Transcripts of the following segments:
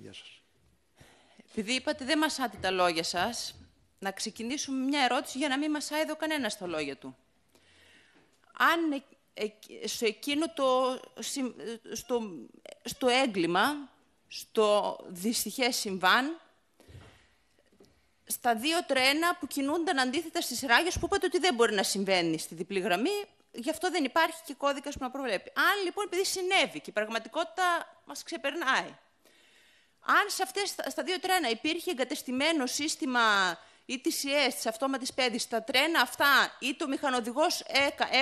Γεια σας. Επειδή είπατε δεν μασάτε τα λόγια σας, να ξεκινήσουμε μια ερώτηση για να μην μασάει εδώ κανένας τα λόγια του. Αν σε εκείνο το, στο, στο έγκλημα, στο δυστυχές συμβάν, στα δύο τρένα που κινούνταν αντίθετα στις ράγες, που είπατε ότι δεν μπορεί να συμβαίνει στη διπλή γραμμή, γι' αυτό δεν υπάρχει και κώδικας που να προβλέπει. Αν λοιπόν επειδή συνέβη και η πραγματικότητα μας ξεπερνάει, αν σε αυτές, στα δύο τρένα υπήρχε εγκατεστημένο σύστημα ETCS, τη αυτόματη πέδηση, τα τρένα αυτά, είτε ο μηχανοδηγό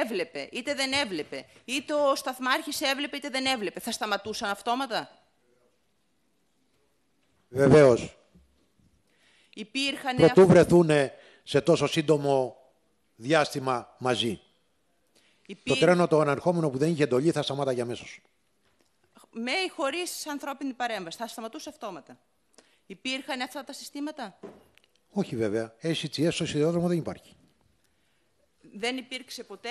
έβλεπε, είτε δεν έβλεπε, είτε ο σταθμάρχης έβλεπε, είτε δεν έβλεπε, θα σταματούσαν αυτόματα. Βεβαίως. Υπήρχαν. Προτού αυ... βρεθούν σε τόσο σύντομο διάστημα μαζί. Το τρένο το αναρχόμενο που δεν είχε εντολή θα σταμάταγε αμέσως με ή χωρίς ανθρώπινη παρέμβαση. Θα σταματούσε αυτόματα. Υπήρχαν αυτά τα συστήματα. Όχι βέβαια. έτσι, στο σιδηρόδρομο δεν υπάρχει. Δεν υπήρξε ποτέ.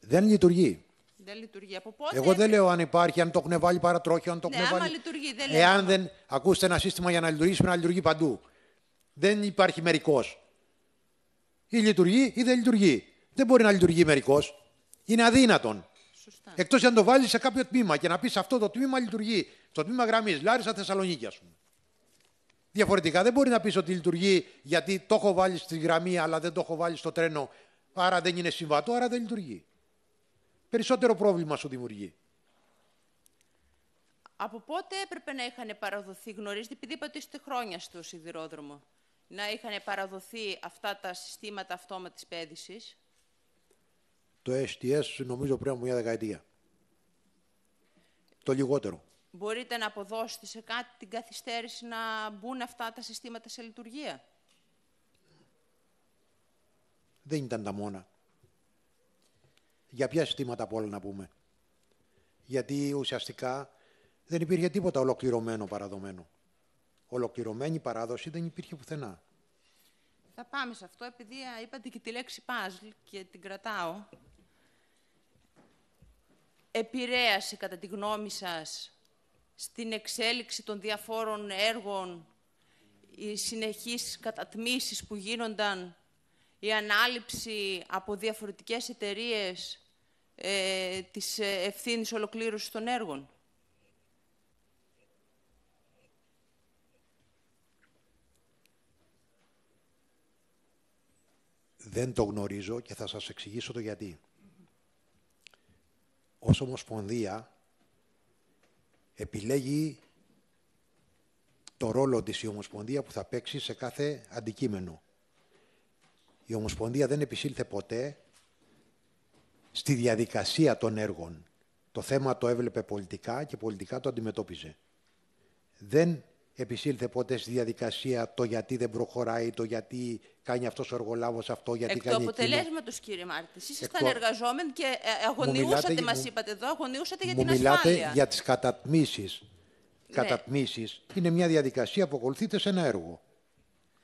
Δεν λειτουργεί. Δεν λειτουργεί. Από πότε Εγώ δεν λέω αν υπάρχει, αν το έχουν βάλει παρατρόχιο, αν το ναι, Άμα λειτουργεί, δεν Εάν δεν ακούστε ένα σύστημα για να λειτουργήσει, πρέπει να λειτουργεί παντού. Δεν υπάρχει μερικός. Ή λειτουργεί ή δεν λειτουργεί. Δεν μπορεί να λειτουργεί μερικός. Είναι αδύνατον. Εκτός αν το βάλεις σε κάποιο τμήμα και να πεις αυτό το τμήμα λειτουργεί. το τμήμα γραμμής Λάρισα Θεσσαλονίκη, ας πούμε. Διαφορετικά δεν μπορεί να πεις ότι λειτουργεί γιατί το έχω βάλει στη γραμμή, αλλά δεν το έχω βάλει στο τρένο. Άρα δεν είναι συμβατό, άρα δεν λειτουργεί. Περισσότερο πρόβλημα σου δημιουργεί. Από πότε έπρεπε να είχαν παραδοθεί, γνωρίζετε, επειδή είπατε είστε χρόνια στο σιδηρόδρομο, να είχαν παραδοθεί αυτά τα συστήματα αυτόματης πέδησης το STS νομίζω πριν από μια δεκαετία. Το λιγότερο. Μπορείτε να αποδώσετε σε κάτι την καθυστέρηση να μπουν αυτά τα συστήματα σε λειτουργία. Δεν ήταν τα μόνα. Για ποια συστήματα από όλα να πούμε. Γιατί ουσιαστικά δεν υπήρχε τίποτα ολοκληρωμένο παραδομένο. Ολοκληρωμένη παράδοση δεν υπήρχε πουθενά. Θα πάμε σε αυτό, επειδή είπατε και τη λέξη puzzle και την κρατάω επηρέασε κατά τη γνώμη σας στην εξέλιξη των διαφόρων έργων, οι συνεχείς κατατμήσεις που γίνονταν, η ανάληψη από διαφορετικές εταιρείες ε, της ε, ευθύνης ολοκλήρωσης των έργων. Δεν το γνωρίζω και θα σας εξηγήσω το γιατί ως Ομοσπονδία επιλέγει το ρόλο της η Ομοσπονδία που θα παίξει σε κάθε αντικείμενο. Η Ομοσπονδία δεν επισήλθε ποτέ στη διαδικασία των έργων. Το θέμα το έβλεπε πολιτικά και πολιτικά το αντιμετώπιζε. Δεν επισήλθε ποτέ στη διαδικασία το γιατί δεν προχωράει, το γιατί κάνει αυτός ο εργολάβος αυτό, γιατί Εκ κάνει εκείνο. Εκ του κύριε Μάρτης, εσείς ήσασταν εργαζόμενοι και ε, ε, αγωνιούσατε, μα είπατε εδώ, αγωνιούσατε για την ασφάλεια. μιλάτε για τις κατατμήσεις. Ναι. Κατατμήσεις είναι μια διαδικασία που ακολουθείται σε ένα έργο.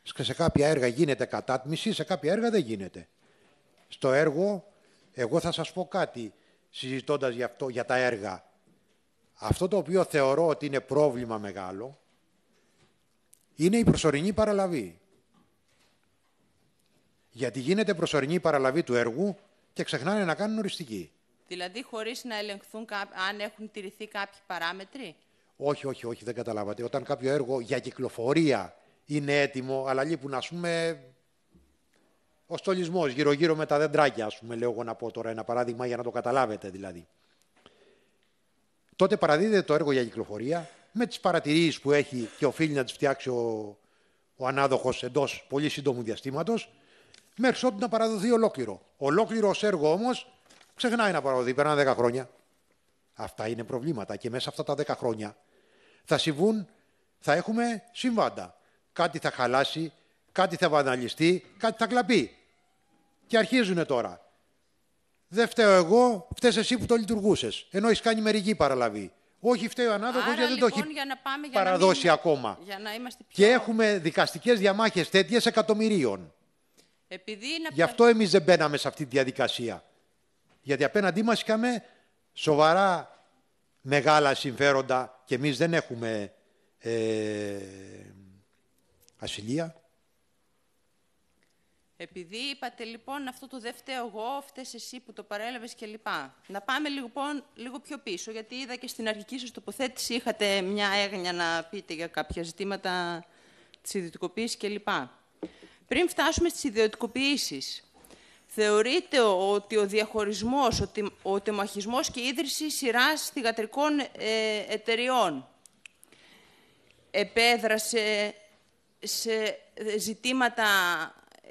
Σε κάποια έργα γίνεται κατάτμιση, σε κάποια έργα δεν γίνεται. Στο έργο, εγώ θα σας πω κάτι, συζητώντας αυτό, για τα έργα. Αυτό το οποίο θεωρώ ότι είναι πρόβλημα μεγάλο, είναι η προσωρινή παραλαβή. Γιατί γίνεται προσωρινή παραλαβή του έργου και ξεχνάνε να κάνουν οριστική. Δηλαδή χωρίς να ελεγχθούν αν έχουν τηρηθεί κάποιοι παράμετροι. Όχι, όχι, όχι, δεν καταλάβατε. Όταν κάποιο έργο για κυκλοφορία είναι έτοιμο, αλλά λείπουν, ας πούμε, ο στολισμός γύρω-γύρω με τα δεντράκια, ας πούμε, λέω εγώ να πω τώρα ένα παράδειγμα για να το καταλάβετε δηλαδή. Τότε παραδίδεται το έργο για κυκλοφορία, με τις παρατηρήσεις που έχει και οφείλει να τις φτιάξει ο, ο ανάδοχος εντός πολύ σύντομου διαστήματος, μέχρι ότου να παραδοθεί ολόκληρο. Ολόκληρο ως έργο όμως ξεχνάει να παραδοθεί, περνάνε 10 χρόνια. Αυτά είναι προβλήματα και μέσα αυτά τα 10 χρόνια θα συμβούν, θα έχουμε συμβάντα. Κάτι θα χαλάσει, κάτι θα βαναλιστεί, κάτι θα κλαπεί. Και αρχίζουν τώρα. Δεν φταίω εγώ, φταίς εσύ που το λειτουργούσες. ενώ έχεις κάνει μερική παραλαβή. Όχι φταίει ο ανάδοχος γιατί δεν το έχει λοιπόν, για να πάμε, για παραδώσει να ακόμα. Για να είμαστε πιο... Και έχουμε δικαστικές διαμάχες τέτοιες εκατομμυρίων. Επειδή Γι' αυτό εμείς δεν μπαίναμε σε αυτή τη διαδικασία. Γιατί απέναντί μας είχαμε σοβαρά μεγάλα συμφέροντα και εμείς δεν έχουμε ε, ασυλία. Επειδή είπατε λοιπόν αυτό το δεύτερο εγώ, φταίς εσύ που το παρέλαβες λοιπά. Να πάμε λοιπόν λίγο πιο πίσω, γιατί είδα και στην αρχική σας τοποθέτηση είχατε μια έγνοια να πείτε για κάποια ζητήματα της ιδιωτικοποίησης λοιπά. Πριν φτάσουμε στις ιδιωτικοποιήσεις, θεωρείτε ότι ο διαχωρισμός, ο τεμαχισμός και η ίδρυση σειράς θηγατρικών ε, εταιριών επέδρασε σε ζητήματα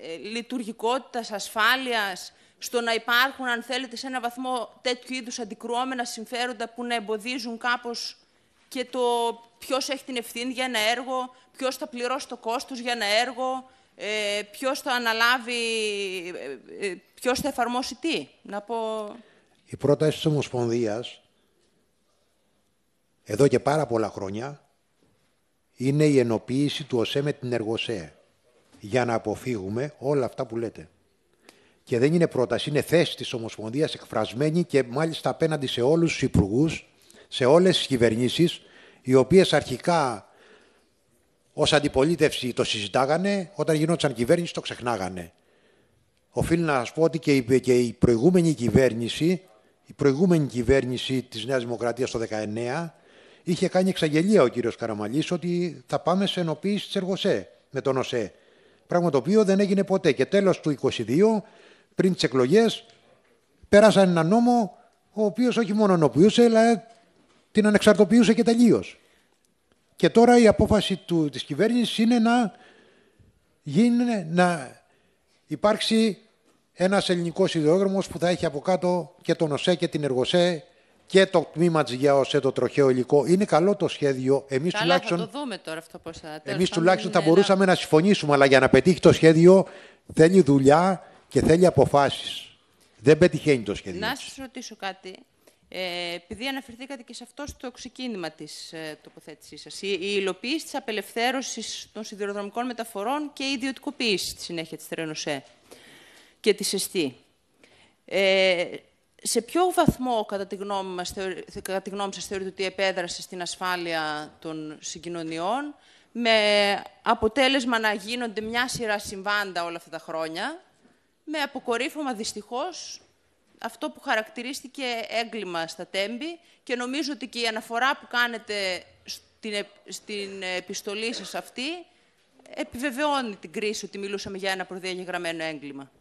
ε, λειτουργικότητας, ασφάλειας, στο να υπάρχουν, αν θέλετε, σε ένα βαθμό τέτοιου είδους αντικρουόμενα συμφέροντα που να εμποδίζουν κάπως και το ποιος έχει την ευθύνη για ένα έργο, ποιος θα πληρώσει το κόστος για ένα έργο, ε, ποιος θα αναλάβει, ε, ε, ποιος θα εφαρμόσει τι. Να πω... Η πρόταση της Ομοσπονδίας, εδώ και πάρα πολλά χρόνια, είναι η ενοποίηση του ΟΣΕ με την εργοσέ για να αποφύγουμε όλα αυτά που λέτε. Και δεν είναι πρόταση, είναι θέση της Ομοσπονδίας εκφρασμένη και μάλιστα απέναντι σε όλους τους υπουργούς, σε όλες τις κυβερνήσεις, οι οποίες αρχικά ως αντιπολίτευση το συζητάγανε, όταν γινόταν κυβέρνηση το ξεχνάγανε. Οφείλω να σας πω ότι και η, προηγούμενη κυβέρνηση, η προηγούμενη κυβέρνηση της Νέας Δημοκρατίας το 19, είχε κάνει εξαγγελία ο κύριος Καραμαλής ότι θα πάμε σε ενοποίηση της Εργοσέ με τον ΟΣΕ. Πράγμα το οποίο δεν έγινε ποτέ. Και τέλος του 2022 πριν τις εκλογές, πέρασαν ένα νόμο ο οποίος όχι μόνο νοποιούσε αλλά την ανεξαρτοποιούσε και τελείως. Και τώρα η απόφαση του, της κυβέρνησης είναι να, γίνει, να υπάρξει ένας ελληνικός σιδηρόδρομος που θα έχει από κάτω και τον ΟΣΕ και την Εργοσέ και το τμήμα της σε το τροχαίο υλικό. Είναι καλό το σχέδιο. Εμείς τουλάχιστον. Θα το δούμε τώρα αυτό πώς θα Εμεί τουλάχιστον θα μπορούσαμε να συμφωνήσουμε, αλλά για να πετύχει το σχέδιο θέλει δουλειά και θέλει αποφάσεις. Δεν πετυχαίνει το σχέδιο. Να σας ρωτήσω κάτι. Ε, επειδή αναφερθήκατε και σε αυτό στο ξεκίνημα της ε, τοποθέτησής η, η υλοποίηση της απελευθέρωσης των σιδηροδρομικών μεταφορών και η ιδιωτικοποίηση της συνέχεια της Τρένοσέ και της ΕΣΤΗ. Ε, σε ποιο βαθμό, κατά τη γνώμη, μας, κατά τη γνώμη σας, θεωρείτε ότι επέδρασε στην ασφάλεια των συγκοινωνιών, με αποτέλεσμα να γίνονται μια σειρά συμβάντα όλα αυτά τα χρόνια, με αποκορύφωμα δυστυχώς αυτό που χαρακτηρίστηκε έγκλημα στα τέμπη και νομίζω ότι και η αναφορά που κάνετε στην, ε, στην επιστολή σας αυτή επιβεβαιώνει την κρίση ότι μιλούσαμε για ένα προδιαγεγραμμένο έγκλημα.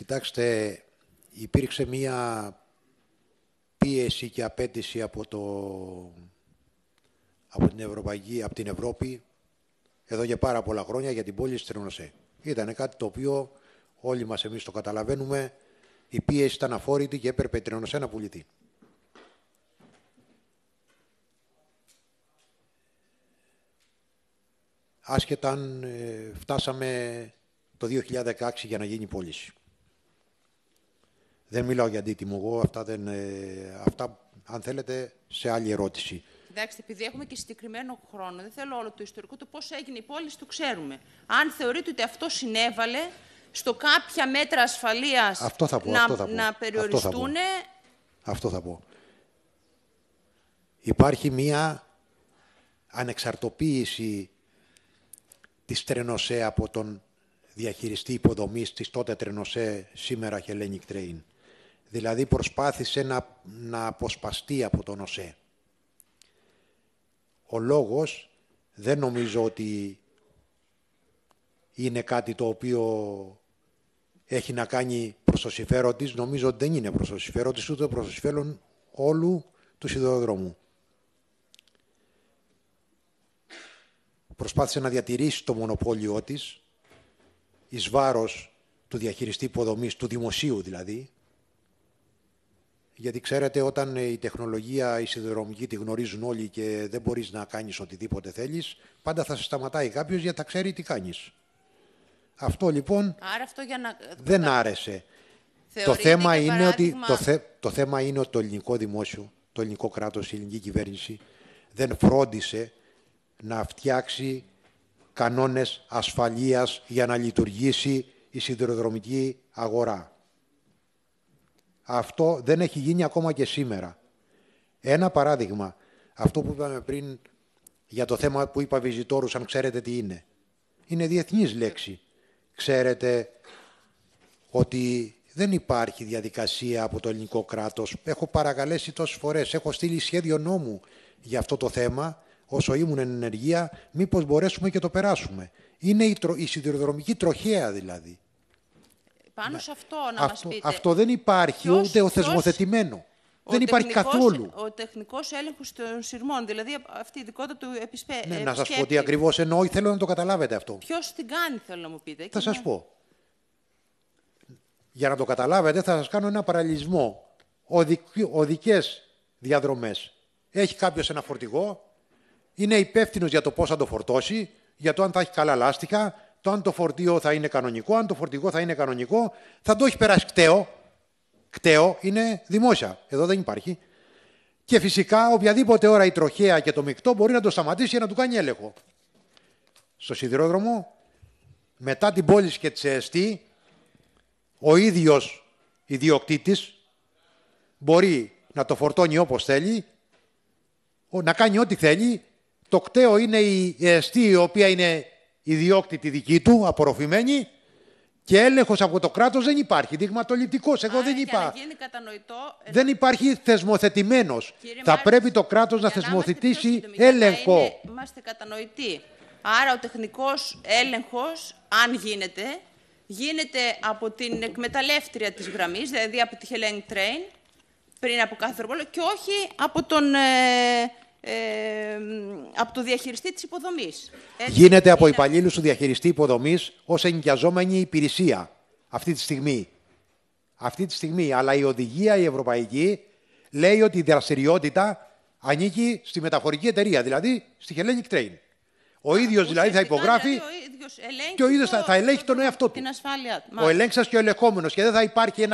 Κοιτάξτε, υπήρξε μία πίεση και απέτηση από, το, από, την, Ευρωπαϊκή, από την Ευρώπη εδώ για πάρα πολλά χρόνια για την πόλη της Ήταν κάτι το οποίο όλοι μας εμείς το καταλαβαίνουμε. Η πίεση ήταν αφόρητη και έπρεπε η Τρινωσέ να πουληθεί. Άσχετα αν ε, φτάσαμε το 2016 για να γίνει η πώληση. Δεν μιλάω για αντίτιμο εγώ. Αυτά, δεν, ε, αυτά, αν θέλετε, σε άλλη ερώτηση. Κοιτάξτε, επειδή έχουμε και συγκεκριμένο χρόνο, δεν θέλω όλο το ιστορικό, το πώς έγινε η πόλη το ξέρουμε. Αν θεωρείτε ότι αυτό συνέβαλε στο κάποια μέτρα ασφαλείας να, αυτό θα πω. να περιοριστούν. Αυτό θα πω. Υπάρχει μία ανεξαρτοποίηση της Τρενοσέ από τον διαχειριστή υποδομής της τότε Τρενοσέ, σήμερα Hellenic Train. Δηλαδή προσπάθησε να, να αποσπαστεί από τον ΟΣΕ. Ο λόγος δεν νομίζω ότι είναι κάτι το οποίο έχει να κάνει προς το συμφέρον της. Νομίζω ότι δεν είναι προς το συμφέρον της, ούτε προς το συμφέρον όλου του σιδηροδρόμου. Προσπάθησε να διατηρήσει το μονοπόλιό της εις βάρος του διαχειριστή υποδομής, του δημοσίου δηλαδή, γιατί ξέρετε, όταν ε, η τεχνολογία, η σιδηροδρομική, τη γνωρίζουν όλοι και δεν μπορείς να κάνεις οτιδήποτε θέλεις, πάντα θα σε σταματάει κάποιος γιατί θα ξέρει τι κάνεις. Αυτό λοιπόν Άρα αυτό για να... Ε, δεν άρεσε. Το θέμα, είναι ότι, το, το θέμα είναι το ελληνικό δημόσιο, το ελληνικό κράτος, η ελληνική κυβέρνηση δεν φρόντισε να φτιάξει κανόνες ασφαλείας για να λειτουργήσει η σιδηροδρομική αγορά. Αυτό δεν έχει γίνει ακόμα και σήμερα. Ένα παράδειγμα, αυτό που είπαμε πριν για το θέμα που είπα βιζιτόρους, αν ξέρετε τι είναι. Είναι διεθνής λέξη. Ξέρετε ότι δεν υπάρχει διαδικασία από το ελληνικό κράτος. Έχω παρακαλέσει τόσες φορές, έχω στείλει σχέδιο νόμου για αυτό το θέμα, όσο ήμουν εν ενεργεία, μήπως μπορέσουμε και το περάσουμε. Είναι η, η σιδηροδρομική τροχέα δηλαδή. Πάνω ναι. σε αυτό να μας πείτε. Αυτό δεν υπάρχει ούτε ο θεσμοθετημένο. δεν υπάρχει καθόλου. Ο τεχνικός έλεγχος των σειρμών, δηλαδή αυτή η ειδικότητα του επισπέ... Ναι, να σας πω τι ακριβώς εννοώ, θέλω να το καταλάβετε αυτό. Ποιος την κάνει, θέλω να μου πείτε. Θα σα πω. Για να το καταλάβετε, θα σας κάνω ένα παραλυσμό. Οδικ... Οδικέ διαδρομές. Έχει κάποιος ένα φορτηγό, είναι υπεύθυνος για το πώς θα το φορτώσει, για το αν θα έχει καλά λάστιχα, το αν το φορτίο θα είναι κανονικό, αν το φορτηγό θα είναι κανονικό, θα το έχει περάσει κταίο. Κταίο είναι δημόσια. Εδώ δεν υπάρχει. Και φυσικά οποιαδήποτε ώρα η τροχέα και το μεικτό μπορεί να το σταματήσει για να του κάνει έλεγχο. Στο σιδηρόδρομο, μετά την πώληση και τη ο ίδιος ιδιοκτήτης μπορεί να το φορτώνει όπως θέλει, να κάνει ό,τι θέλει. Το κταίο είναι η ΕΣΤΗ η οποία είναι ιδιόκτητη δική του, απορροφημένη, και έλεγχος από το κράτος δεν υπάρχει. Δειγματοληπτικός, εγώ δεν είπα. Ε, δεν υπάρχει θεσμοθετημένος. Θα πρέπει το κράτος να θεσμοθετήσει έλεγχο. Είναι, είμαστε κατανοητοί. Άρα ο τεχνικός έλεγχος, αν γίνεται, γίνεται από την εκμεταλλεύτρια της γραμμής, δηλαδή από τη Hellenic Train, πριν από κάθε ρομπόλο, και όχι από τον. Ε, ε, από το διαχειριστή της υποδομής. Γίνεται από υπαλλήλους του διαχειριστή υποδομής ως ενοικιαζόμενη υπηρεσία αυτή τη στιγμή. Αυτή τη στιγμή. Αλλά η οδηγία η ευρωπαϊκή λέει ότι η δραστηριότητα ανήκει στη μεταφορική εταιρεία, δηλαδή στη Hellenic Train. Ο ίδιο δηλαδή θα υπογράφει δηλαδή ο και ο ίδιος θα, ελέγχει τον εαυτό του. Την ασφάλεια. Ο ελέγξας και ο ελεγχόμενος. Και δεν θα υπάρχει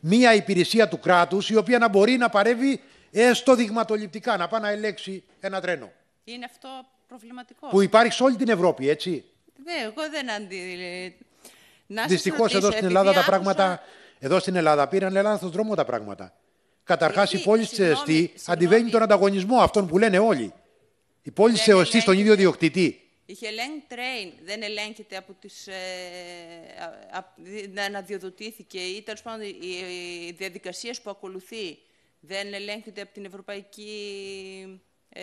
μία υπηρεσία του κράτους η οποία να μπορεί να παρεύει έστω δειγματοληπτικά, να πάει να ελέξει ένα τρένο. Είναι αυτό προβληματικό. Που υπάρχει σε όλη την Ευρώπη, έτσι. Ναι, εγώ δεν αντι... Δυστυχώ εδώ στην Ελλάδα τα πράγματα. Εδώ στην Ελλάδα πήραν λάθος δρόμο τα πράγματα. Καταρχάς, η πόλη τη ΕΣΤΗ αντιβαίνει τον ανταγωνισμό αυτών που λένε όλοι. Η πόλη τη ΕΣΤΗ στον ίδιο διοκτητή. Η Χελέν τρέιν, δεν ελέγχεται από τις. Ε, αναδιοδοτήθηκε ή τέλος πάντων οι, οι που ακολουθεί δεν ελέγχεται από την Ευρωπαϊκή ε,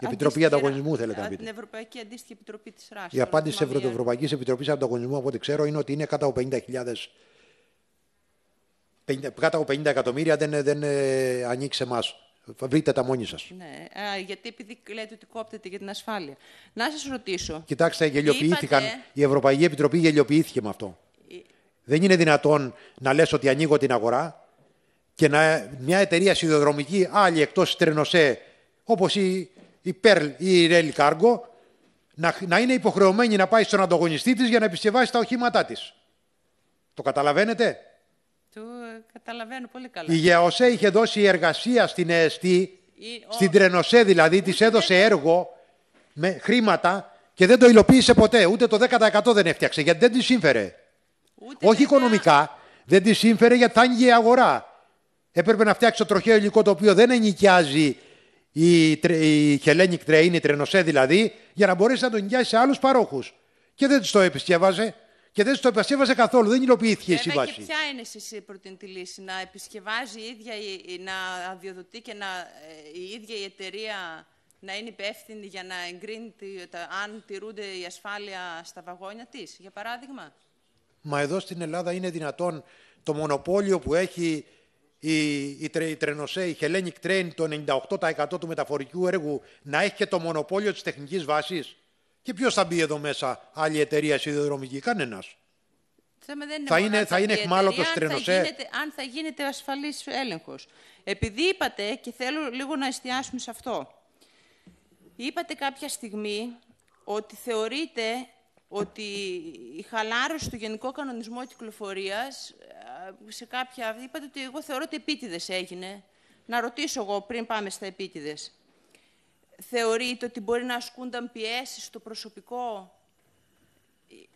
Επιτροπή Ανταγωνισμού, θέλετε να πείτε. Την Ευρωπαϊκή Αντίστοιχη Επιτροπή της Ράσης. Η απάντηση τη Ευρωπαϊκής Επιτροπής Ανταγωνισμού, από ό,τι ξέρω, είναι ότι είναι κάτω από 50.000. 50, κάτω από 50 εκατομμύρια δεν, δεν ε, ανοίξει εμά. Βρείτε τα μόνοι σας. Ναι, γιατί επειδή λέτε ότι κόπτεται για την ασφάλεια. Να σας ρωτήσω. Κοιτάξτε, γελιοποιήθηκαν. Είπατε... Η Ευρωπαϊκή Επιτροπή γελιοποιήθηκε με αυτό. Δεν είναι δυνατόν να λες ότι ανοίγω την αγορά και να, μια εταιρεία σιδηροδρομική άλλη εκτός Τρενοσέ όπως η, η Pearl ή η Rail Cargo να, να είναι υποχρεωμένη να πάει στον ανταγωνιστή της για να επισκευάσει τα οχήματά της. Το καταλαβαίνετε? Το ε, καταλαβαίνω πολύ καλά. Η ΓΕΟΣΕ είχε δώσει εργασία στην ΕΣΤ, στην Τρενοσέ δηλαδή, της έδωσε έργο με χρήματα και δεν το υλοποίησε ποτέ. Ούτε το 10% δεν έφτιαξε γιατί δεν της σύμφερε. Ούτε Όχι οικονομικά, δεν της σύμφερε γιατί θα η αγορά. Έπρεπε να φτιάξει το τροχαίο υλικό το οποίο δεν ενοικιάζει η, η Hellenic Train, η Τρενοσέ δηλαδή, για να μπορέσει να το ενοικιάσει σε άλλους παρόχους. Και δεν τη το επισκεύαζε. Και δεν το επισκεύαζε καθόλου, δεν υλοποιήθηκε η σύμβαση. Και ποια είναι εσύ προτείνει τη λύση, να επισκευάζει η ίδια, να αδειοδοτεί και να, ε, η ίδια η εταιρεία να είναι υπεύθυνη για να εγκρίνει τα, αν τηρούνται η ασφάλεια στα βαγόνια της, για παράδειγμα. Μα εδώ στην Ελλάδα είναι δυνατόν το μονοπόλιο που έχει η, η, η Τρενοσέ, η Hellenic Train, το 98% του μεταφορικού έργου να έχει και το μονοπόλιο της τεχνικής βάσης. Και ποιος θα μπει εδώ μέσα, άλλη εταιρεία σιδηροδρομική, κανένας. θα είναι, θα είναι εχμάλωτος Αν, αν θα γίνεται ασφαλής έλεγχος. Επειδή είπατε, και θέλω λίγο να εστιάσουμε σε αυτό, είπατε κάποια στιγμή ότι θεωρείτε ότι η χαλάρωση του Γενικού Κανονισμού Κυκλοφορίας ε, σε κάποια... Είπατε ότι εγώ θεωρώ ότι επίτηδες έγινε. Να ρωτήσω εγώ πριν πάμε στα επίτηδες. Θεωρείτε ότι μπορεί να ασκούνταν πιέσεις στο προσωπικό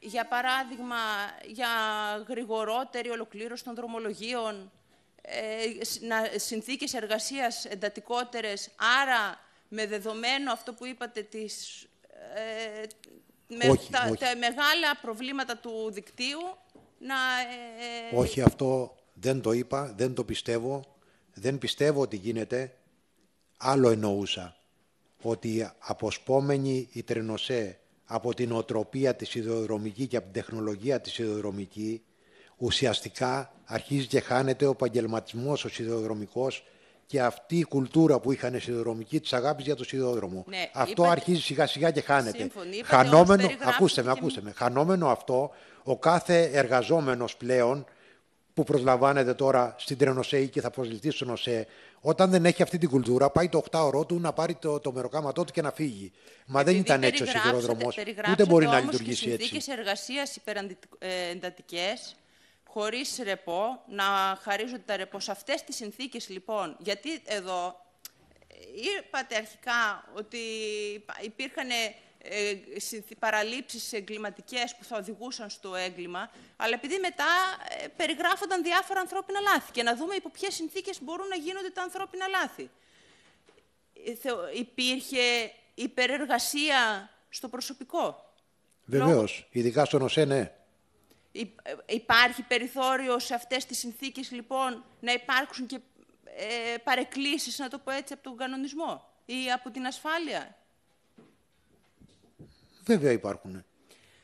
για παράδειγμα, για γρηγορότερη ολοκλήρωση των δρομολογίων, ε, συνθήκες εργασίας εντατικότερες, άρα με δεδομένο αυτό που είπατε της, ε, με όχι, τα, μεγάλα προβλήματα του δικτύου να... Ε, ε, όχι, αυτό δεν το είπα, δεν το πιστεύω. Δεν πιστεύω ότι γίνεται. Άλλο εννοούσα. Ότι αποσπόμενοι η τρενοσέ από την οτροπία της ιδεοδρομική και από την τεχνολογία της ιδεοδρομική, ουσιαστικά αρχίζει και χάνεται ο επαγγελματισμός ο σιδεοδρομικός και αυτή η κουλτούρα που είχαν σιδηροδρομική της αγάπης για το σιδηρόδρομο. Ναι, αυτό είπατε... αρχίζει σιγά σιγά και χάνεται. Σύμφωνη, Χανόμενο, ακούστε με, ακούστε με. Χανόμενο αυτό, ο κάθε εργαζόμενος πλέον που προσλαμβάνεται τώρα στην τρενοσέη και θα προσληφθεί στον ΟΣΕ, όταν δεν έχει αυτή την κουλτούρα, πάει το 8ωρό του να πάρει το, το μεροκάματό του και να φύγει. Μα Επειδή δεν ήταν έτσι ο σιδηροδρομό. Ούτε μπορεί να λειτουργήσει έτσι. συνθήκε εργασία υπερεντατικέ. Ε, χωρίς ρεπό, να χαρίζονται τα ρεπό. Σε αυτές τις συνθήκες, λοιπόν, γιατί εδώ ε, είπατε αρχικά ότι υπήρχαν ε, παραλήψεις εγκληματικές που θα οδηγούσαν στο έγκλημα, αλλά επειδή μετά ε, περιγράφονταν διάφορα ανθρώπινα λάθη και να δούμε υπό ποιες συνθήκες μπορούν να γίνονται τα ανθρώπινα λάθη. Υπήρχε υπερεργασία στο προσωπικό. Βεβαίως, ειδικά στον ΟΣΕ, ναι. Ε, υπάρχει περιθώριο σε αυτές τις συνθήκες, λοιπόν, να υπάρξουν και ε, να το πω έτσι, από τον κανονισμό ή από την ασφάλεια. Βέβαια υπάρχουν.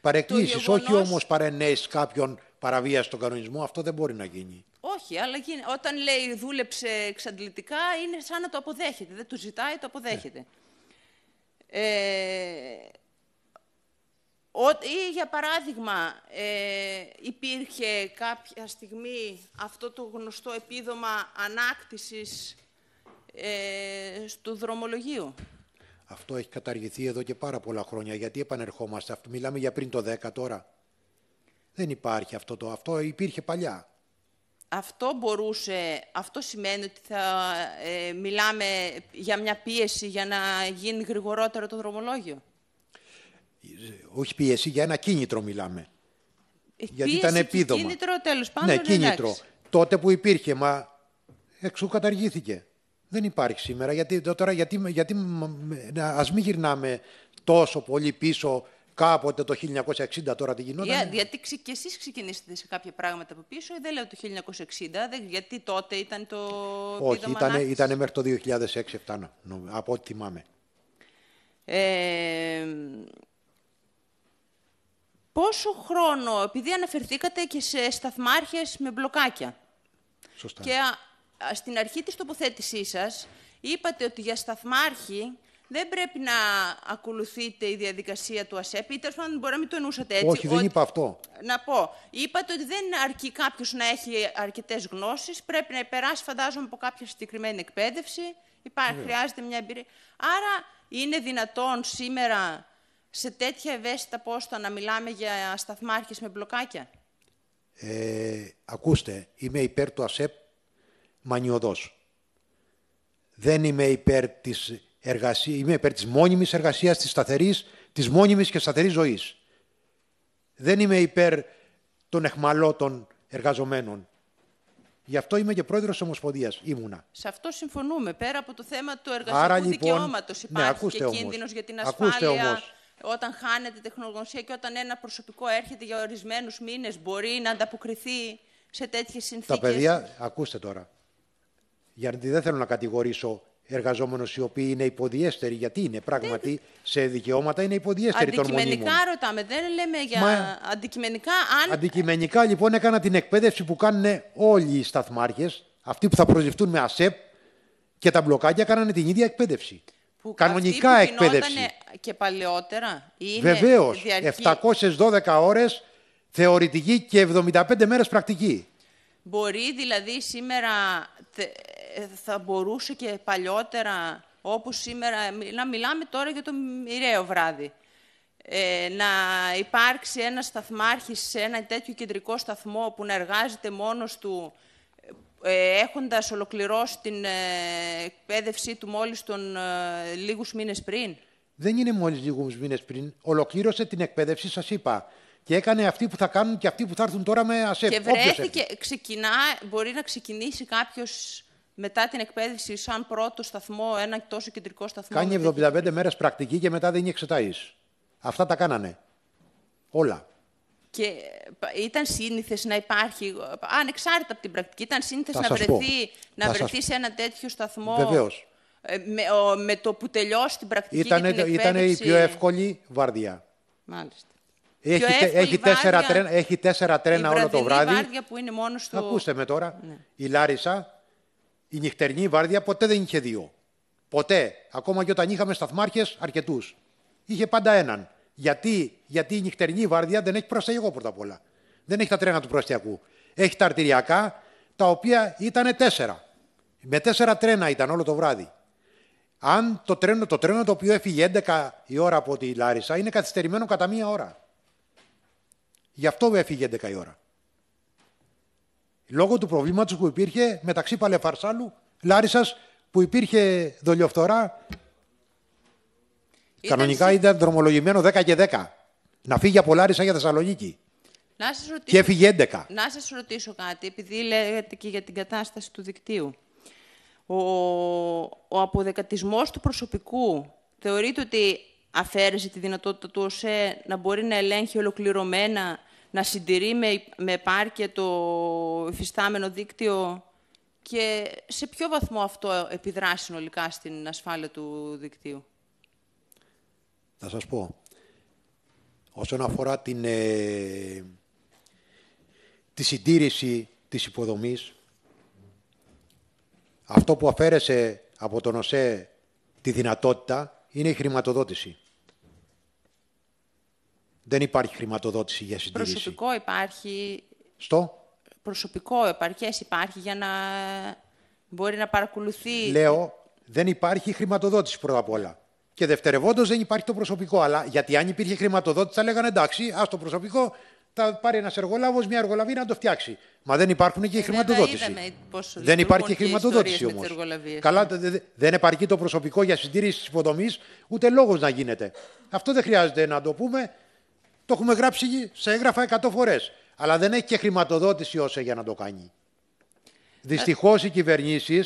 Παρεκκλήσεις, όχι όμως παρενέσεις κάποιον παραβίαση στον κανονισμό, αυτό δεν μπορεί να γίνει. Όχι, αλλά γίνει. όταν λέει δούλεψε εξαντλητικά, είναι σαν να το αποδέχεται. Δεν το ζητάει, το αποδέχεται. Ναι. Ε, ή, για παράδειγμα, ε, υπήρχε κάποια στιγμή αυτό το γνωστό επίδομα ανάκτησης ε, του δρομολογίου. Αυτό έχει καταργηθεί εδώ και πάρα πολλά χρόνια. Γιατί επανερχόμαστε αυτό. Μιλάμε για πριν το 10 τώρα. Δεν υπάρχει αυτό το. Αυτό υπήρχε παλιά. Αυτό μπορούσε, αυτό σημαίνει ότι θα ε, μιλάμε για μια πίεση για να γίνει γρηγορότερο το δρομολόγιο. Ε, όχι πίεση, για ένα κίνητρο μιλάμε. Ε, γιατί ήταν επίδομα. Κίνητρο, τέλος ναι, πάντων. Ναι, κίνητρο. Εντάξει. Τότε που υπήρχε, μα εξού καταργήθηκε. Δεν υπάρχει σήμερα. Γιατί, τώρα, γιατί, γιατί ας μην γυρνάμε τόσο πολύ πίσω κάποτε το 1960 τώρα τι γινόταν. Για, γιατί και εσείς ξεκινήσατε σε κάποια πράγματα από πίσω, ε, δεν λέω το 1960, γιατί τότε ήταν το Όχι, ήταν, ήταν μέχρι το 2006-2007, από ό,τι θυμάμαι. Ε, Πόσο χρόνο, επειδή αναφερθήκατε και σε σταθμάρχες με μπλοκάκια. Σωστά. Και στην αρχή της τοποθέτησής σας είπατε ότι για σταθμάρχη δεν πρέπει να ακολουθείτε η διαδικασία του ΑΣΕΠ. Ή τέλος πάντων, μπορεί να μην το εννοούσατε έτσι. Όχι, δεν είπα αυτό. Να πω. Είπατε ότι δεν αρκεί κάποιος να έχει αρκετές γνώσεις. Πρέπει να περάσει, φαντάζομαι, από κάποια συγκεκριμένη εκπαίδευση. Υπάρχει, ναι. χρειάζεται μια εμπειρία. Άρα, είναι δυνατόν σήμερα σε τέτοια ευαίσθητα πόστα να μιλάμε για σταθμάρχες με μπλοκάκια. Ε, ακούστε, είμαι υπέρ του ΑΣΕΠ μανιωδός. Δεν είμαι υπέρ της, εργασία, είμαι υπέρ της μόνιμης εργασίας, της σταθερής, της μόνιμης και σταθερής ζωής. Δεν είμαι υπέρ των εχμαλώτων εργαζομένων. Γι' αυτό είμαι και πρόεδρος της Ομοσπονδίας. Ήμουνα. Σε αυτό συμφωνούμε. Πέρα από το θέμα του εργασιακού λοιπόν- δικαιώματος δικαιώματο, υπάρχει ναι, και κίνδυνος για την ασφάλεια όταν χάνεται τεχνογνωσία και όταν ένα προσωπικό έρχεται για ορισμένους μήνες, μπορεί να ανταποκριθεί σε τέτοιες συνθήκε. Τα παιδιά, ακούστε τώρα. Γιατί δεν θέλω να κατηγορήσω εργαζόμενους οι οποίοι είναι υποδιέστεροι, γιατί είναι πράγματι σε δικαιώματα είναι υποδιέστεροι των μονίμων. Αντικειμενικά ρωτάμε, δεν λέμε για. Αντικειμενικά, αν... Αντικειμενικά λοιπόν έκανα την εκπαίδευση που κάνουν όλοι οι σταθμάρχες, αυτοί που θα προσληφθούν με ΑΣΕΠ και τα μπλοκάκια κάνανε την ίδια εκπαίδευση που κανονικά αυτή που εκπαίδευση. και παλαιότερα. Βεβαίω. 712 ώρες θεωρητική και 75 μέρες πρακτική. Μπορεί δηλαδή σήμερα, θα μπορούσε και παλιότερα, όπως σήμερα, να μιλάμε τώρα για το μοιραίο βράδυ, ε, να υπάρξει ένα σταθμάρχης σε ένα τέτοιο κεντρικό σταθμό που να εργάζεται μόνος του ε, έχοντας ολοκληρώσει την ε, εκπαίδευσή του μόλις τον ε, λίγους μήνες πριν. Δεν είναι μόλις λίγους μήνες πριν. Ολοκλήρωσε την εκπαίδευση, σας είπα. Και έκανε αυτοί που θα κάνουν και αυτοί που θα έρθουν τώρα με ΑΣΕΠ. Και βρέθηκε, ξεκινά, μπορεί να ξεκινήσει κάποιος μετά την εκπαίδευση σαν πρώτο σταθμό, ένα τόσο κεντρικό σταθμό. Κάνει 75 μέρες πρακτική και μετά δεν είναι εξετάσει. Αυτά τα κάνανε. Όλα ήταν σύνηθες να υπάρχει, ε, ανεξάρτητα από την πρακτική, ήταν σύνηθες να βρεθεί, να βρεθεί σε ένα τέτοιο σταθμό. Βεβαίως. Ε, με, με το που τελειώσει την πρακτική και την Ήταν η πιο εύκολη βάρδια. Μάλιστα. Έχει, έχει, τέσσερα τρένα, έχει τέσσερα τρένα όλο το βράδυ. Η βάρδια που είναι μόνο στο... Ακούστε με τώρα. Ναι. Η Λάρισα, η νυχτερινή βάρδια ποτέ δεν είχε δύο. Ποτέ. Ακόμα και όταν είχαμε σταθμάρχες αρκετούς. Είχε πάντα έναν. Γιατί, γιατί η νυχτερινή βάρδια δεν έχει προσταγικό πρώτα απ' όλα. Δεν έχει τα τρένα του προστιακού. Έχει τα αρτηριακά, τα οποία ήταν τέσσερα. Με τέσσερα τρένα ήταν όλο το βράδυ. Αν το τρένο, το τρένο το οποίο έφυγε 11 η ώρα από τη Λάρισα είναι καθυστερημένο κατά μία ώρα. Γι' αυτό έφυγε 11 η ώρα. Λόγω του προβλήματος που υπήρχε μεταξύ Παλεφαρσάλου, Λάρισας, που υπήρχε δολιοφθορά Κανονικά ήταν δρομολογημένο 10 και 10. Να φύγει από Λάρισα για Θεσσαλονίκη. Να σας ρωτήσω... Και έφυγε 11. Να σας ρωτήσω κάτι, επειδή λέγατε και για την κατάσταση του δικτύου. Ο, ο του προσωπικού θεωρείται ότι αφαίρεσε τη δυνατότητα του ΟΣΕ να μπορεί να ελέγχει ολοκληρωμένα, να συντηρεί με, με επάρκεια το υφιστάμενο δίκτυο και σε ποιο βαθμό αυτό επιδρά συνολικά στην ασφάλεια του δικτύου να σας πω. Όσον αφορά την, ε, τη συντήρηση της υποδομής, αυτό που αφαίρεσε από τον ΟΣΕ τη δυνατότητα είναι η χρηματοδότηση. Δεν υπάρχει χρηματοδότηση για συντήρηση. Προσωπικό υπάρχει. Στο. Προσωπικό, επαρκές υπάρχει για να μπορεί να παρακολουθεί. Λέω, δεν υπάρχει χρηματοδότηση πρώτα απ' όλα. Και δευτερευόντως δεν υπάρχει το προσωπικό. Αλλά γιατί αν υπήρχε χρηματοδότηση θα λέγανε εντάξει, ας το προσωπικό, θα πάρει ένας εργολάβος, μια εργολαβή να το φτιάξει. Μα δεν υπάρχουν και οι ε, ναι, ναι, χρηματοδότηση. Δεν υπάρχει και η χρηματοδότηση όμω. Καλά, ναι. δεν επαρκεί το προσωπικό για συντήρηση της υποδομής, ούτε λόγος να γίνεται. Αυτό δεν χρειάζεται να το πούμε. Το έχουμε γράψει σε έγγραφα 100 φορές. Αλλά δεν έχει και χρηματοδότηση όσο για να το κάνει. Ε, Δυστυχώς οι κυβερνήσεις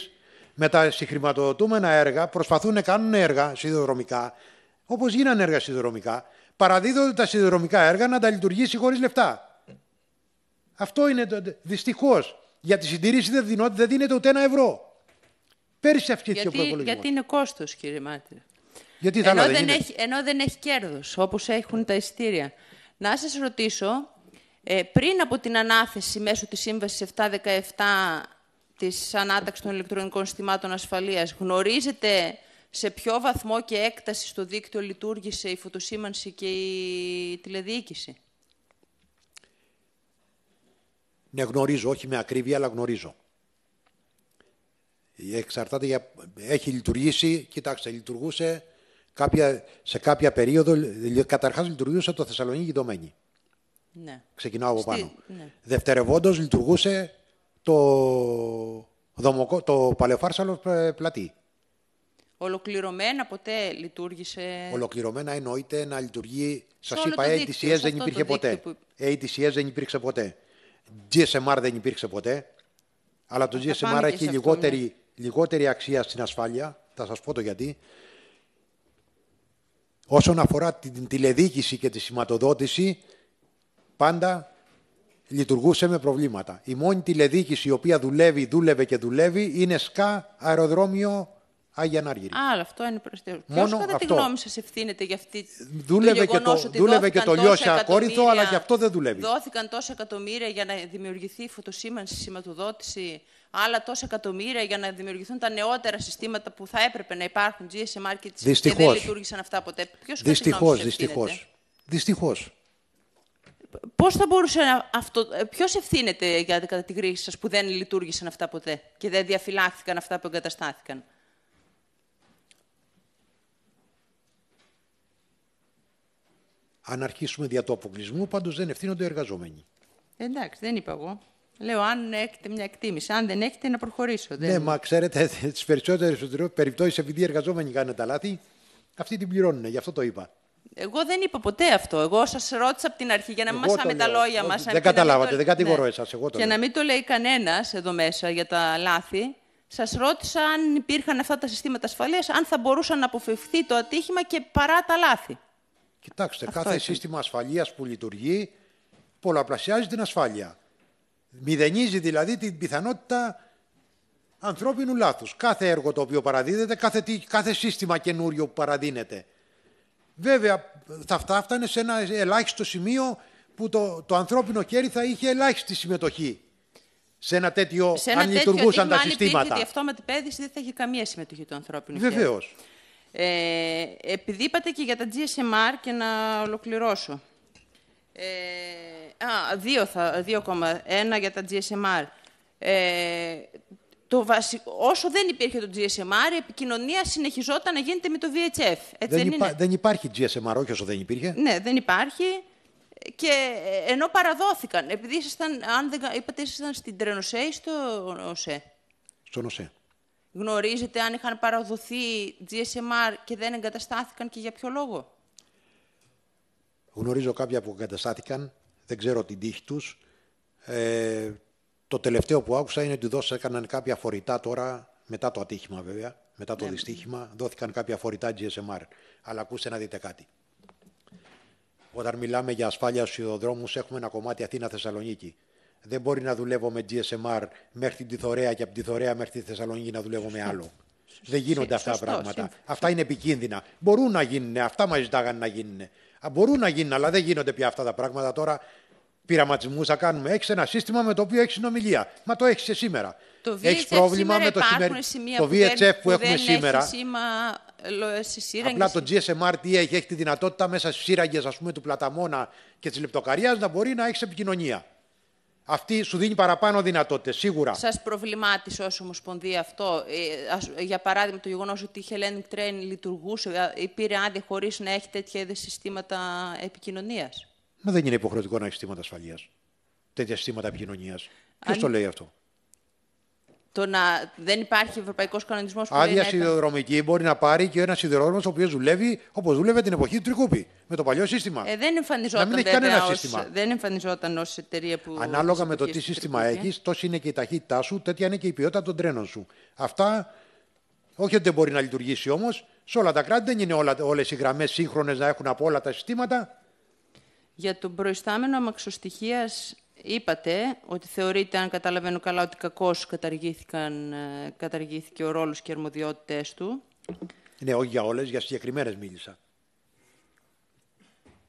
με τα συγχρηματοδοτούμενα έργα προσπαθούν να κάνουν έργα σιδηροδρομικά, όπως γίνανε έργα σιδηροδρομικά, παραδίδονται τα σιδηροδρομικά έργα να τα λειτουργήσει χωρίς λεφτά. Αυτό είναι δυστυχώς. Για τη συντήρηση δεν, δεν δίνεται ούτε ένα ευρώ. Πέρυσι αυξήθηκε ο προπολογισμός. Γιατί είναι κόστος, κύριε μάτρη Γιατί ενώ, δεν έχει, ενώ δεν έχει κέρδος, όπως έχουν τα εισιτήρια. Να σας ρωτήσω, ε, πριν από την ανάθεση μέσω της Σύμβασης 717 της ανάταξης των ηλεκτρονικών συστημάτων ασφαλείας. Γνωρίζετε σε ποιο βαθμό και έκταση στο δίκτυο λειτουργήσε η φωτοσήμανση και η τηλεδιοίκηση. Ναι, γνωρίζω, όχι με ακρίβεια, αλλά γνωρίζω. Εξαρτάται για... Έχει λειτουργήσει, κοιτάξτε, λειτουργούσε κάποια, σε κάποια περίοδο, καταρχάς λειτουργούσε το Θεσσαλονίκη δομένη. Ναι. Ξεκινάω από πάνω. Ναι. λειτουργούσε το, δομοκο, το παλαιοφάρσαλο ε, πλατή. Ολοκληρωμένα ποτέ λειτουργήσε. Ολοκληρωμένα εννοείται να λειτουργεί. Σα είπα, ATCS δεν υπήρχε ποτέ. Που... ATCS δεν υπήρξε ποτέ. GSMR δεν υπήρξε ποτέ. Αλλά το GSMR έχει λιγότερη, ναι. λιγότερη αξία στην ασφάλεια. Θα σας πω το γιατί. Όσον αφορά την τηλεδίκηση και τη σηματοδότηση, πάντα λειτουργούσε με προβλήματα. Η μόνη τηλεδίκηση η οποία δουλεύει, δούλευε και δουλεύει είναι ΣΚΑ αεροδρόμιο Άγια Νάργυρη. Άρα αυτό είναι προστιαίο. Μόνο κατά τη γνώμη σας ευθύνεται για αυτή δούλευε και το, δούλευε και το λιώσει Ακόρυθο, αλλά και αυτό δεν δουλεύει. Δόθηκαν τόσα εκατομμύρια για να δημιουργηθεί η φωτοσήμανση, σηματοδότηση, άλλα τόσα εκατομμύρια για να δημιουργηθούν τα νεότερα συστήματα που θα έπρεπε να υπάρχουν, GSM market, και δεν λειτουργήσαν αυτά ποτέ. Ποιος Δυστυχώ. Δυστυχώ. Πώς θα μπορούσε αυτό. Ε, Ποιος ευθύνεται για, κατά τη κρίση σας που δεν λειτουργήσαν αυτά ποτέ και δεν διαφυλάχθηκαν αυτά που εγκαταστάθηκαν. Αν αρχίσουμε δια του αποκλεισμού, πάντως δεν ευθύνονται οι εργαζόμενοι. Εντάξει, δεν είπα εγώ. Λέω, αν έχετε μια εκτίμηση, αν δεν έχετε, να προχωρήσω. Ναι, μα ξέρετε, τις περισσότερες περιπτώσεις, επειδή οι εργαζόμενοι κάνουν τα λάθη, αυτοί την πληρώνουν. Γι' αυτό το είπα. Εγώ δεν είπα ποτέ αυτό. Εγώ σας ρώτησα από την αρχή για να μην μασάμε τα λόγια μας. Δεν καταλάβατε, δεν κατηγορώ ναι. εσά. Και να μην το λέει κανένας εδώ μέσα για τα λάθη. Σας ρώτησα αν υπήρχαν αυτά τα συστήματα ασφαλείας, αν θα μπορούσαν να αποφευθεί το ατύχημα και παρά τα λάθη. Κοιτάξτε, κάθε σύστημα ασφαλείας που λειτουργεί πολλαπλασιάζει την ασφάλεια. Μηδενίζει δηλαδή την πιθανότητα ανθρώπινου λάθους. Κάθε έργο το οποίο παραδίδεται, κάθε, κάθε σύστημα καινούριο που παραδίνεται. Βέβαια, αυτά φτάνε σε ένα ελάχιστο σημείο που το, το ανθρώπινο κέρι θα είχε ελάχιστη συμμετοχή σε ένα τέτοιο, σε ένα αν τέτοιο λειτουργούσαν τα συστήματα. Αν υπήρχε αυτόματη πέδηση, δεν θα είχε καμία συμμετοχή του ανθρώπινου κέρι. Βεβαίως. Ε, επειδή είπατε και για τα GSMR και να ολοκληρώσω. Ε, α, δύο, θα, δύο ακόμα. Ένα για τα GSMR. Ε, το βασι... όσο δεν υπήρχε το GSMR, η επικοινωνία συνεχιζόταν να γίνεται με το VHF. Έτσι δεν, δεν, υπά... δεν υπάρχει GSMR, όχι όσο δεν υπήρχε. Ναι, δεν υπάρχει. Και ε, ενώ παραδόθηκαν, επειδή ήσασταν, αν δεν, είπατε, ήσασταν στην Τρενοσέ ή στο ΟΣΕ. Στο ΟΣΕ. Γνωρίζετε αν είχαν παραδοθεί GSMR και δεν εγκαταστάθηκαν και για ποιο λόγο. Γνωρίζω κάποια που εγκαταστάθηκαν, δεν ξέρω την τύχη τους. Ε, το τελευταίο που άκουσα είναι ότι δώσα, έκαναν κάποια φορητά τώρα, μετά το ατύχημα βέβαια, μετά το ναι. δυστύχημα, δόθηκαν κάποια φορητά GSMR. Αλλά ακούστε να δείτε κάτι. Όταν μιλάμε για ασφάλεια στους εχουμε έχουμε ένα κομμάτι Αθήνα-Θεσσαλονίκη. Δεν μπορεί να δουλεύω με GSMR μέχρι τη Τιθωρέα και από τη Τιθωρέα μέχρι τη Θεσσαλονίκη να δουλεύω με άλλο. Δεν γίνονται αυτά τα πράγματα. Αυτά είναι επικίνδυνα. Μπορούν να γίνουν, αυτά μας ζητάγανε να γίνουν. Μπορούν να γίνουν, αλλά δεν γίνονται πια αυτά τα πράγματα τώρα πειραματισμούς θα κάνουμε. Έχεις ένα σύστημα με το οποίο έχεις συνομιλία. Μα το έχεις σήμερα. Το έχεις πρόβλημα με το, σημερι... το VHF που, που έχουμε δεν σήμερα. Έχει σήμα... Ε, Απλά το GSMR τι έχει, έχει τη δυνατότητα μέσα στις σύραγγες του πλαταμόνα και της λεπτοκαριά να μπορεί να έχεις επικοινωνία. Αυτή σου δίνει παραπάνω δυνατότητες, σίγουρα. Σας προβλημάτισε ως Ομοσπονδία αυτό. Ε, για παράδειγμα, το γεγονός ότι η Hellenic Train λειτουργούσε, ή ε, πήρε άδεια χωρίς να έχει τέτοια είδη συστήματα επικοινωνίας. Μα δεν είναι υποχρεωτικό να έχεις συστήματα ασφαλείας. Τέτοια συστήματα επικοινωνίας. Ποιος Αν... το λέει αυτό. Το να δεν υπάρχει ευρωπαϊκός κανονισμός που. Άδεια σιδηροδρομική μπορεί να πάρει και ένα σιδηρόδρομο ο οποίος δουλεύει όπως δούλευε την εποχή του Τρικούπη. Με το παλιό σύστημα. Ε, δεν εμφανιζόταν. Να μην έχει κανένα ως, σύστημα. Δεν εμφανιζόταν ως εταιρεία που. Ανάλογα με το τι σύστημα ε. έχεις, τόση είναι και η ταχύτητά σου, τέτοια είναι και η ποιότητα των τρένων σου. Αυτά. Όχι ότι δεν μπορεί να λειτουργήσει όμως. Σε όλα τα κράτη δεν είναι όλες οι γραμμές σύγχρονες να έχουν από όλα τα συστήματα. Για τον προϊστάμενο αμαξοστοιχείας, είπατε ότι θεωρείτε, αν καταλαβαίνω καλά, ότι κακώς ε, καταργήθηκε ο ρόλος και οι του. Ναι, όχι για όλες, για συγκεκριμένες μίλησα.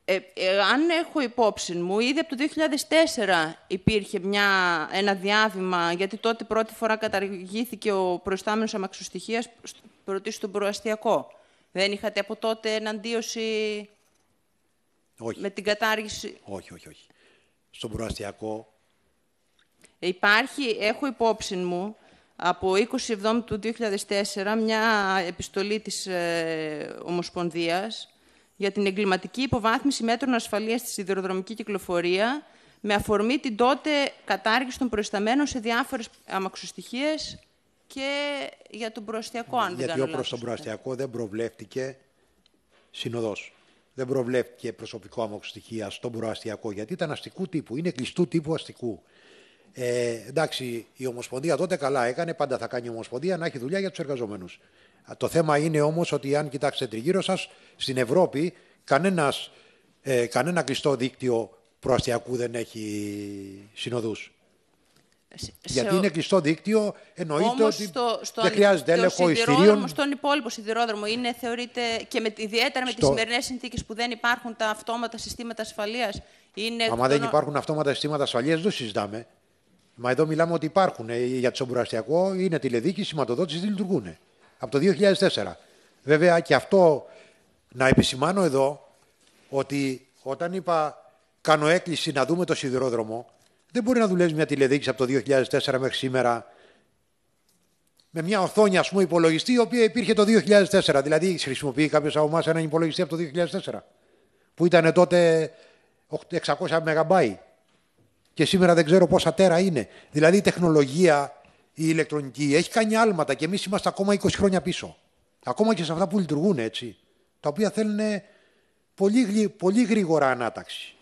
Ε, ε, αν έχω υπόψη μου, ήδη από το 2004 υπήρχε μια, ένα διάβημα, γιατί τότε πρώτη φορά καταργήθηκε ο προϊστάμενος αμαξοστοιχίας πρωτίστως στον προαστιακό. Δεν είχατε από τότε εναντίωση με την κατάργηση. Όχι, όχι, όχι. Στον προαστιακό. Υπάρχει, έχω υπόψη μου, από 27 του 2004 μια επιστολή της ε, Ομοσπονδίας για την εγκληματική υποβάθμιση μέτρων ασφαλείας στη σιδηροδρομική κυκλοφορία με αφορμή την τότε κατάργηση των προϊσταμένων σε διάφορες αμαξοστοιχίες και για τον προαστιακό, αν Γιατί δεν Γιατί όπως τον προαστιακό δεν προβλέφτηκε συνοδός δεν προβλέφθηκε προσωπικό άμαξο στοιχεία στον προαστιακό, γιατί ήταν αστικού τύπου, είναι κλειστού τύπου αστικού. Ε, εντάξει, η Ομοσπονδία τότε καλά έκανε, πάντα θα κάνει η Ομοσπονδία να έχει δουλειά για τους εργαζομένους. Το θέμα είναι όμως ότι αν κοιτάξετε τριγύρω σας, στην Ευρώπη κανένας, ε, κανένα κλειστό δίκτυο προαστιακού δεν έχει συνοδούς. Γιατί είναι κλειστό δίκτυο, εννοείται ότι στο, στο, δεν χρειάζεται έλεγχο ιστηρίων. Όμως στον υπόλοιπο σιδηρόδρομο είναι, θεωρείται, και με, ιδιαίτερα με τις σημερινές συνθήκες που δεν υπάρχουν τα αυτόματα συστήματα ασφαλείας. Είναι Άμα δεν υπάρχουν αυτόματα συστήματα ασφαλείας, δεν συζητάμε. Μα εδώ μιλάμε ότι υπάρχουν. Ε, για το σομπουραστιακό είναι τηλεδίκη, σηματοδότηση, δεν λειτουργούν. Από το 2004. Βέβαια και αυτό να επισημάνω εδώ ότι όταν είπα κάνω έκκληση να δούμε το σιδηρόδρομο, δεν μπορεί να δουλεύεις μια τηλεδίκηση από το 2004 μέχρι σήμερα με μια οθόνη ας πούμε, υπολογιστή η οποία υπήρχε το 2004. Δηλαδή χρησιμοποιεί κάποιος από εμάς έναν υπολογιστή από το 2004 που ήταν τότε 600 MB και σήμερα δεν ξέρω πόσα τέρα είναι. Δηλαδή η τεχνολογία η ηλεκτρονική έχει κάνει άλματα και εμείς είμαστε ακόμα 20 χρόνια πίσω. Ακόμα και σε αυτά που λειτουργούν έτσι, τα οποία θέλουν πολύ, πολύ γρήγορα ανάταξη.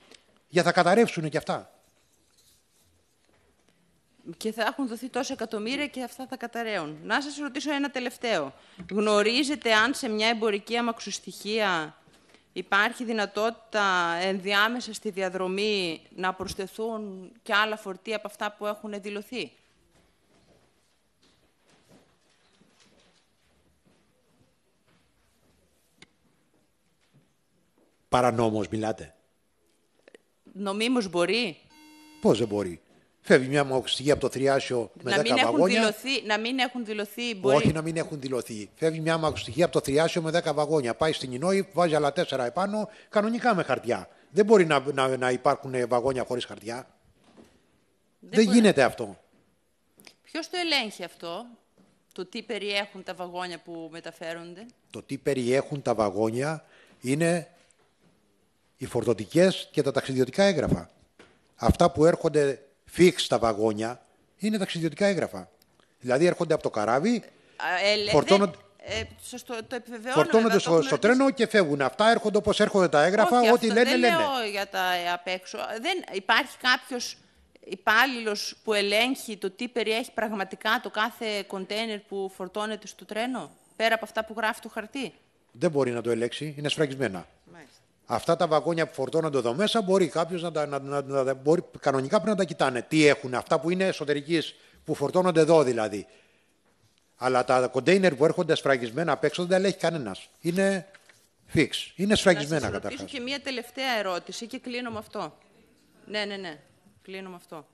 Για θα καταρρεύσουν και αυτά και θα έχουν δοθεί τόσα εκατομμύρια και αυτά θα καταραίουν. Να σας ρωτήσω ένα τελευταίο. Γνωρίζετε αν σε μια εμπορική αμαξοστοιχεία υπάρχει δυνατότητα ενδιάμεσα στη διαδρομή να προσθεθούν και άλλα φορτία από αυτά που έχουν δηλωθεί. Παρανόμως μιλάτε. Ε, νομίμως μπορεί. Πώς δεν μπορεί. Φεύγει μια μοξυγία από το θριάσιο με να 10 μην βαγόνια. Δηλωθεί, να μην έχουν δηλωθεί. Μπορεί... Όχι, να μην έχουν δηλωθεί. Φεύγει μια μοξυγία από το θριάσιο με 10 βαγόνια. Πάει στην Ινόη, βάζει άλλα 4 επάνω, κανονικά με χαρτιά. Δεν μπορεί να, να, να υπάρχουν βαγόνια χωρίς χαρτιά. Δεν, Δεν γίνεται αυτό. Ποιος το ελέγχει αυτό, το τι περιέχουν τα βαγόνια που μεταφέρονται. Το τι περιέχουν τα βαγόνια είναι οι φορτωτικές και τα ταξιδιωτικά έγγραφα. Αυτά που έρχονται φίξ στα βαγόνια είναι ταξιδιωτικά έγγραφα. Δηλαδή έρχονται από το καράβι, ε, ε ναι, φορτώνονται. Ε, το στο, τρένο και φεύγουν. Αυτά έρχονται όπως έρχονται τα έγγραφα, ό,τι λένε, δεν λένε. Λέω για τα ε, απ' έξω. Δεν, υπάρχει κάποιος υπάλληλος που ελέγχει το τι περιέχει πραγματικά το κάθε κοντέινερ που φορτώνεται στο τρένο, πέρα από αυτά που γράφει το χαρτί. Δεν μπορεί να το ελέγξει, είναι σφραγισμένα. Μάλιστα. Αυτά τα βαγόνια που φορτώνονται εδώ μέσα μπορεί κάποιος να τα. Να, να, να, μπορεί, κανονικά πρέπει να τα κοιτάνε. Τι έχουν, αυτά που είναι εσωτερικής, που φορτώνονται εδώ δηλαδή. Αλλά τα κοντέινερ που έρχονται σφραγισμένα απ' έξω δεν τα ελέγχει κανένας. Είναι fix. Είναι σφραγισμένα καταρχά. Να και μία τελευταία ερώτηση και κλείνω με αυτό. Ναι, ναι, ναι. Κλείνω με αυτό.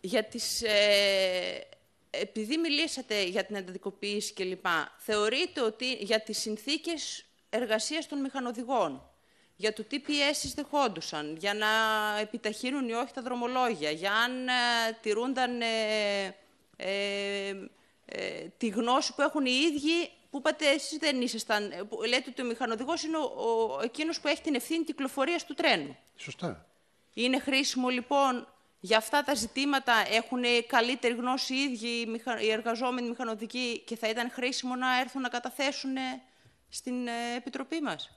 Για τις, ε, επειδή μιλήσατε για την ανταδικοποίηση κλπ, θεωρείτε ότι για τις συνθήκες εργασίας των μηχανοδηγών, για το τι πιέσεις δεχόντουσαν, για να επιταχύνουν ή όχι τα δρομολόγια, για αν ε, τηρούνταν ε, ε, ε, τη γνώση που έχουν οι ίδιοι που είπατε εσείς δεν ήσασταν. Που λέτε ότι ο μηχανοδηγός είναι ο, ο, εκείνος που έχει την ευθύνη κυκλοφορίας του τρένου. Σωστά. Είναι χρήσιμο λοιπόν για αυτά τα ζητήματα, έχουν καλύτερη γνώση οι ίδιοι οι εργαζόμενοι μηχανοδικοί και θα ήταν χρήσιμο να έρθουν να καταθέσουν στην ε, Επιτροπή μας.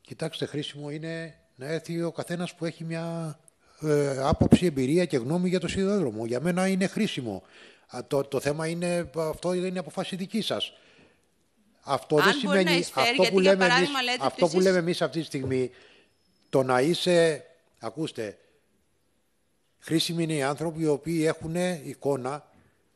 Κοιτάξτε, χρήσιμο είναι να έρθει ο καθένας που έχει μια ε, άποψη, εμπειρία και γνώμη για το σιδηρόδρομο. Για μένα είναι χρήσιμο. το, το θέμα είναι, αυτό είναι αποφάση δική σας. Αυτό δεν σημαίνει, εισφέρει, αυτό, που λέμε, εμείς, αυτό που λέμε εμείς αυτή τη στιγμή, το να είσαι, ακούστε, χρήσιμοι είναι οι άνθρωποι οι οποίοι έχουν εικόνα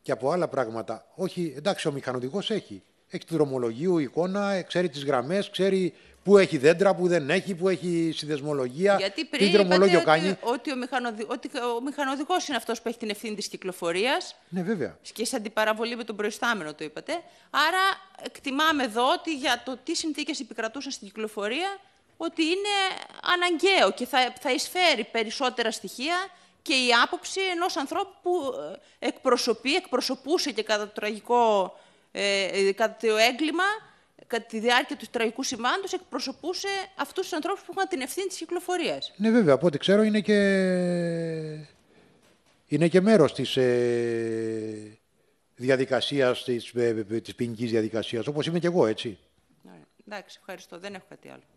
και από άλλα πράγματα. Όχι, εντάξει, ο μηχανοδικός έχει έχει τη δρομολογίου, εικόνα, ξέρει τις γραμμές, ξέρει που έχει δέντρα, που δεν έχει, που έχει συνδεσμολογία. Γιατί πριν τι δρομολόγιο κάνει. Ότι ο, μηχανοδη... ότι ο μηχανοδικό είναι αυτός που έχει την ευθύνη της κυκλοφορίας. Ναι, βέβαια. Και σε αντιπαραβολή με τον προϊστάμενο το είπατε. Άρα εκτιμάμε εδώ ότι για το τι συνθήκες επικρατούσαν στην κυκλοφορία ότι είναι αναγκαίο και θα, θα εισφέρει περισσότερα στοιχεία και η άποψη ενός ανθρώπου που ε, εκπροσωπεί, εκπροσωπούσε και κατά το τραγικό ε, ε, κατά το έγκλημα, κατά τη διάρκεια του τραγικού σημάντος, εκπροσωπούσε αυτούς τους ανθρώπους που είχαν την ευθύνη της κυκλοφορίας. Ναι, βέβαια. Από ό,τι ξέρω είναι και, είναι και μέρος της ε, διαδικασίας, της, ε, ε ποινικής διαδικασίας, όπως είμαι και εγώ, έτσι. εντάξει, ευχαριστώ. Δεν έχω κάτι άλλο.